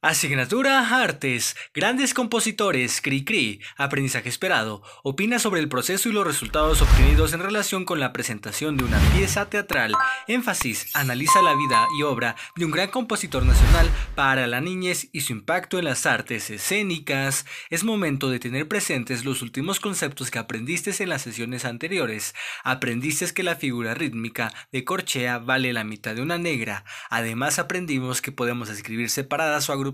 Asignatura Artes. Grandes compositores. Cri-Cri. Aprendizaje esperado. Opina sobre el proceso y los resultados obtenidos en relación con la presentación de una pieza teatral. Énfasis. Analiza la vida y obra de un gran compositor nacional para la niñez y su impacto en las artes escénicas. Es momento de tener presentes los últimos conceptos que aprendiste en las sesiones anteriores. Aprendiste que la figura rítmica de corchea vale la mitad de una negra. Además aprendimos que podemos escribir separadas o agrupadas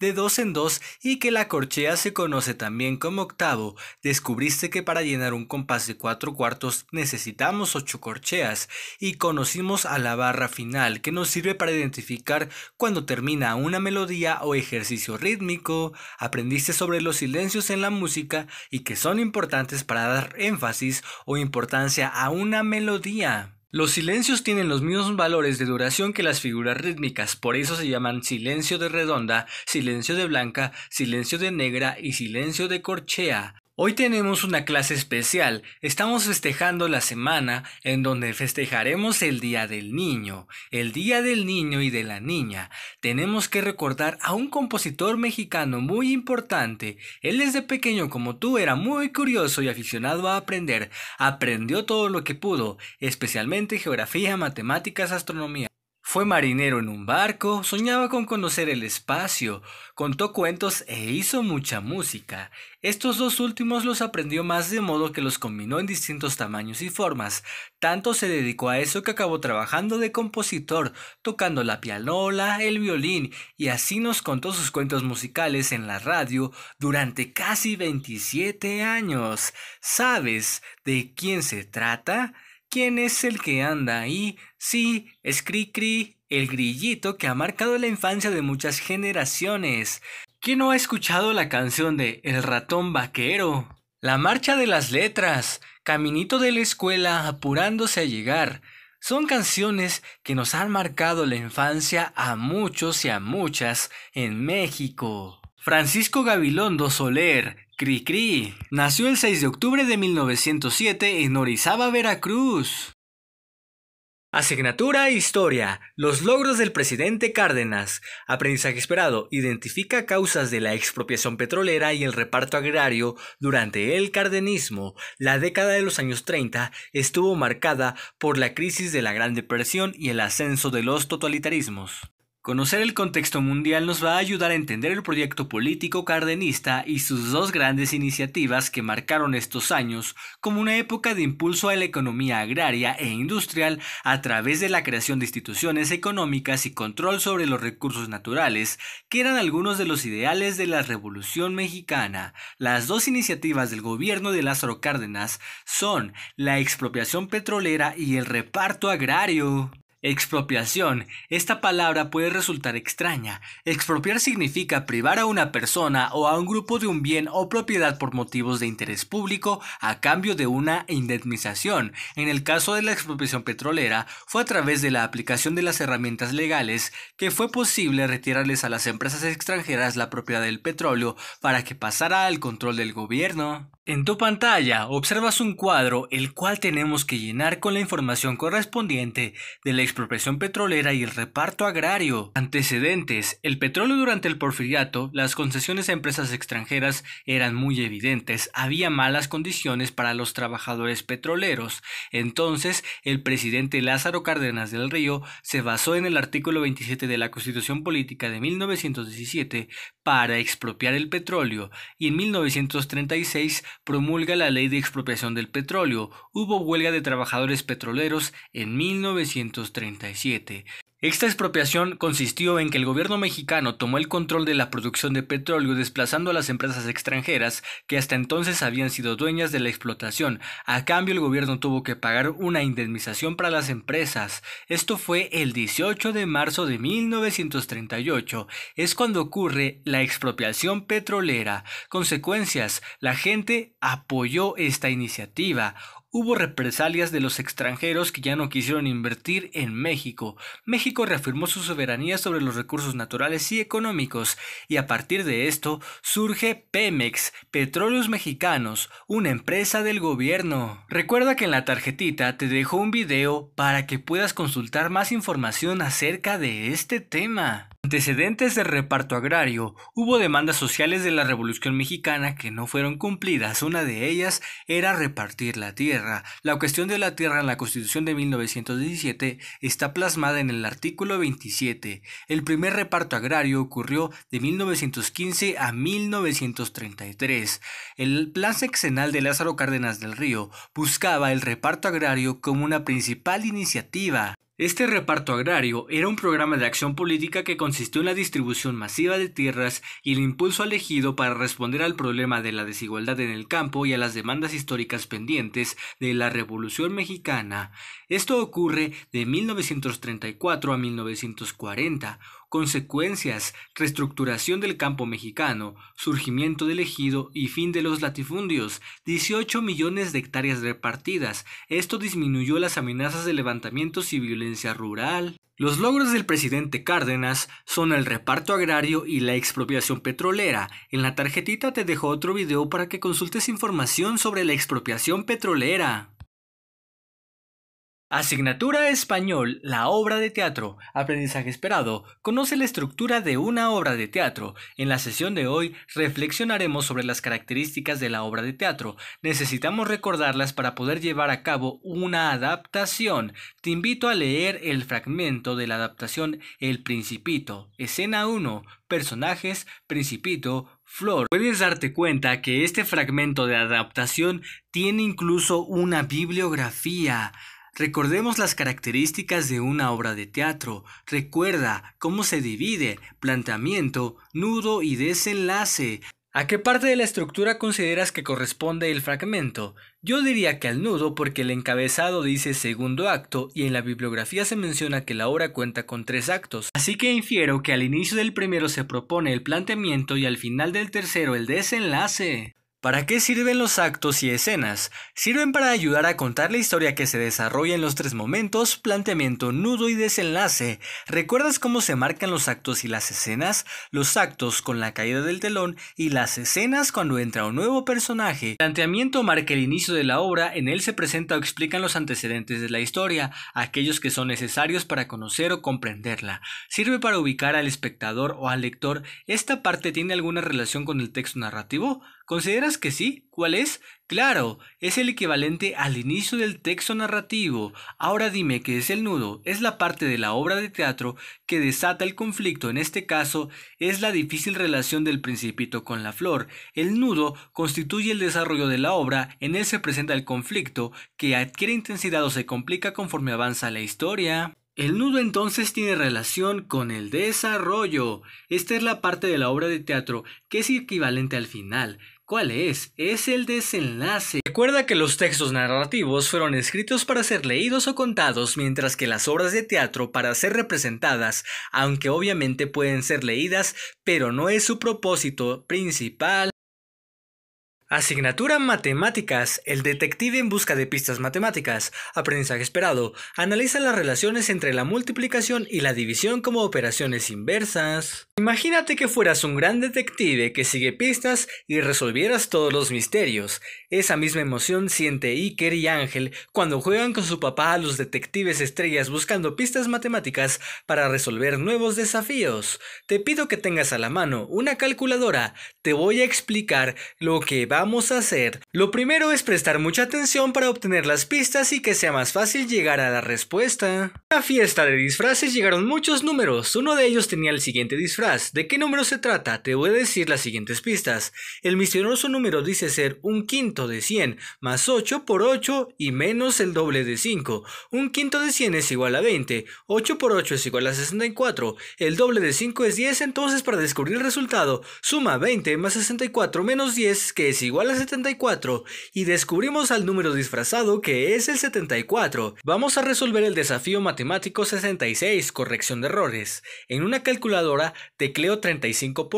de dos en dos y que la corchea se conoce también como octavo, descubriste que para llenar un compás de cuatro cuartos necesitamos ocho corcheas y conocimos a la barra final que nos sirve para identificar cuando termina una melodía o ejercicio rítmico, aprendiste sobre los silencios en la música y que son importantes para dar énfasis o importancia a una melodía. Los silencios tienen los mismos valores de duración que las figuras rítmicas, por eso se llaman silencio de redonda, silencio de blanca, silencio de negra y silencio de corchea. Hoy tenemos una clase especial. Estamos festejando la semana en donde festejaremos el Día del Niño, el Día del Niño y de la Niña. Tenemos que recordar a un compositor mexicano muy importante. Él desde pequeño como tú era muy curioso y aficionado a aprender. Aprendió todo lo que pudo, especialmente geografía, matemáticas, astronomía. Fue marinero en un barco, soñaba con conocer el espacio, contó cuentos e hizo mucha música. Estos dos últimos los aprendió más de modo que los combinó en distintos tamaños y formas. Tanto se dedicó a eso que acabó trabajando de compositor, tocando la pianola, el violín y así nos contó sus cuentos musicales en la radio durante casi 27 años. ¿Sabes de quién se trata? ¿Quién es el que anda ahí? Sí, es Cri el grillito que ha marcado la infancia de muchas generaciones. ¿Quién no ha escuchado la canción de El ratón vaquero? La marcha de las letras, Caminito de la escuela apurándose a llegar. Son canciones que nos han marcado la infancia a muchos y a muchas en México. Francisco Gabilondo Soler, Cri nació el 6 de octubre de 1907 en Orizaba, Veracruz. Asignatura Historia. Los logros del presidente Cárdenas. Aprendizaje esperado. Identifica causas de la expropiación petrolera y el reparto agrario durante el cardenismo. La década de los años 30 estuvo marcada por la crisis de la Gran Depresión y el ascenso de los totalitarismos. Conocer el contexto mundial nos va a ayudar a entender el proyecto político cardenista y sus dos grandes iniciativas que marcaron estos años como una época de impulso a la economía agraria e industrial a través de la creación de instituciones económicas y control sobre los recursos naturales, que eran algunos de los ideales de la Revolución Mexicana. Las dos iniciativas del gobierno de Lázaro Cárdenas son la expropiación petrolera y el reparto agrario. Expropiación. Esta palabra puede resultar extraña. Expropiar significa privar a una persona o a un grupo de un bien o propiedad por motivos de interés público a cambio de una indemnización. En el caso de la expropiación petrolera, fue a través de la aplicación de las herramientas legales que fue posible retirarles a las empresas extranjeras la propiedad del petróleo para que pasara al control del gobierno. En tu pantalla observas un cuadro el cual tenemos que llenar con la información correspondiente de la expropiación petrolera y el reparto agrario. Antecedentes. El petróleo durante el porfiriato, las concesiones a empresas extranjeras eran muy evidentes, había malas condiciones para los trabajadores petroleros. Entonces, el presidente Lázaro Cárdenas del Río se basó en el artículo 27 de la Constitución Política de 1917 para expropiar el petróleo y en 1936 promulga la ley de expropiación del petróleo. Hubo huelga de trabajadores petroleros en 1937. Esta expropiación consistió en que el gobierno mexicano tomó el control de la producción de petróleo desplazando a las empresas extranjeras que hasta entonces habían sido dueñas de la explotación. A cambio el gobierno tuvo que pagar una indemnización para las empresas. Esto fue el 18 de marzo de 1938. Es cuando ocurre la expropiación petrolera. Consecuencias, la gente apoyó esta iniciativa. Hubo represalias de los extranjeros que ya no quisieron invertir en México. México reafirmó su soberanía sobre los recursos naturales y económicos, y a partir de esto surge Pemex, Petróleos Mexicanos, una empresa del gobierno. Recuerda que en la tarjetita te dejo un video para que puedas consultar más información acerca de este tema antecedentes del reparto agrario, hubo demandas sociales de la Revolución Mexicana que no fueron cumplidas. Una de ellas era repartir la tierra. La cuestión de la tierra en la Constitución de 1917 está plasmada en el artículo 27. El primer reparto agrario ocurrió de 1915 a 1933. El plan sexenal de Lázaro Cárdenas del Río buscaba el reparto agrario como una principal iniciativa este reparto agrario era un programa de acción política que consistió en la distribución masiva de tierras y el impulso elegido para responder al problema de la desigualdad en el campo y a las demandas históricas pendientes de la Revolución Mexicana. Esto ocurre de 1934 a 1940, consecuencias, reestructuración del campo mexicano, surgimiento del ejido y fin de los latifundios, 18 millones de hectáreas repartidas. Esto disminuyó las amenazas de levantamientos y violencia rural. Los logros del presidente Cárdenas son el reparto agrario y la expropiación petrolera. En la tarjetita te dejo otro video para que consultes información sobre la expropiación petrolera. Asignatura Español, la obra de teatro, aprendizaje esperado, conoce la estructura de una obra de teatro. En la sesión de hoy reflexionaremos sobre las características de la obra de teatro. Necesitamos recordarlas para poder llevar a cabo una adaptación. Te invito a leer el fragmento de la adaptación El Principito, escena 1, personajes, Principito, Flor, puedes darte cuenta que este fragmento de adaptación tiene incluso una bibliografía. Recordemos las características de una obra de teatro. Recuerda cómo se divide, planteamiento, nudo y desenlace. ¿A qué parte de la estructura consideras que corresponde el fragmento? Yo diría que al nudo porque el encabezado dice segundo acto y en la bibliografía se menciona que la obra cuenta con tres actos. Así que infiero que al inicio del primero se propone el planteamiento y al final del tercero el desenlace. ¿Para qué sirven los actos y escenas? Sirven para ayudar a contar la historia que se desarrolla en los tres momentos, planteamiento, nudo y desenlace. ¿Recuerdas cómo se marcan los actos y las escenas? Los actos con la caída del telón y las escenas cuando entra un nuevo personaje. Planteamiento marca el inicio de la obra, en él se presenta o explican los antecedentes de la historia, aquellos que son necesarios para conocer o comprenderla. Sirve para ubicar al espectador o al lector. ¿Esta parte tiene alguna relación con el texto narrativo? ¿Consideras que sí? ¿Cuál es? Claro, es el equivalente al inicio del texto narrativo. Ahora dime qué es el nudo. Es la parte de la obra de teatro que desata el conflicto. En este caso, es la difícil relación del principito con la flor. El nudo constituye el desarrollo de la obra. En él se presenta el conflicto, que adquiere intensidad o se complica conforme avanza la historia. El nudo entonces tiene relación con el desarrollo. Esta es la parte de la obra de teatro que es equivalente al final. ¿Cuál es? Es el desenlace. Recuerda que los textos narrativos fueron escritos para ser leídos o contados, mientras que las obras de teatro para ser representadas, aunque obviamente pueden ser leídas, pero no es su propósito principal. Asignatura Matemáticas. El detective en busca de pistas matemáticas. Aprendizaje esperado. Analiza las relaciones entre la multiplicación y la división como operaciones inversas. Imagínate que fueras un gran detective que sigue pistas y resolvieras todos los misterios. Esa misma emoción siente Iker y Ángel cuando juegan con su papá a los detectives estrellas buscando pistas matemáticas para resolver nuevos desafíos. Te pido que tengas a la mano una calculadora. Te voy a explicar lo que va a hacer. Lo primero es prestar mucha atención para obtener las pistas y que sea más fácil llegar a la respuesta. A la fiesta de disfraces llegaron muchos números, uno de ellos tenía el siguiente disfraz. ¿De qué número se trata? Te voy a decir las siguientes pistas. El misterioso número dice ser un quinto de 100, más 8 por 8 y menos el doble de 5. Un quinto de 100 es igual a 20, 8 por 8 es igual a 64, el doble de 5 es 10, entonces para descubrir el resultado, suma 20 más 64 menos 10 que es igual igual a 74 y descubrimos al número disfrazado que es el 74. Vamos a resolver el desafío matemático 66, corrección de errores. En una calculadora tecleo 35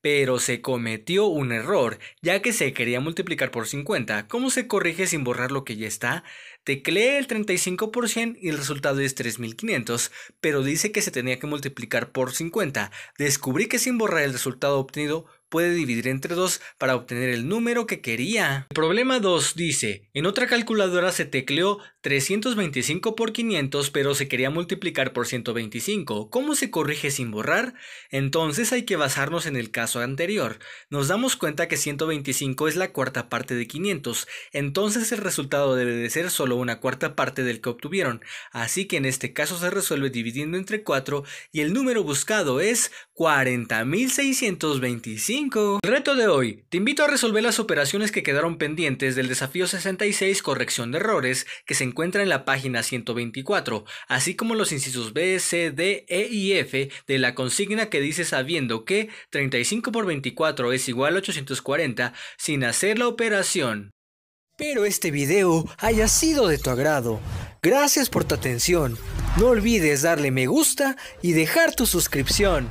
pero se cometió un error, ya que se quería multiplicar por 50. ¿Cómo se corrige sin borrar lo que ya está? Tecleé el 35% y el resultado es 3500, pero dice que se tenía que multiplicar por 50. Descubrí que sin borrar el resultado obtenido puede dividir entre 2 para obtener el número que quería. El problema 2 dice, en otra calculadora se tecleó 325 por 500 pero se quería multiplicar por 125. ¿Cómo se corrige sin borrar? Entonces hay que basarnos en el caso anterior. Nos damos cuenta que 125 es la cuarta parte de 500, entonces el resultado debe de ser solo una cuarta parte del que obtuvieron. Así que en este caso se resuelve dividiendo entre 4 y el número buscado es 40.625. Reto de hoy. Te invito a resolver las operaciones que quedaron pendientes del desafío 66 corrección de errores que se encuentra en la página 124, así como los incisos B, C, D, E y F de la consigna que dice sabiendo que 35 por 24 es igual a 840 sin hacer la operación. Espero este video haya sido de tu agrado. Gracias por tu atención. No olvides darle me gusta y dejar tu suscripción.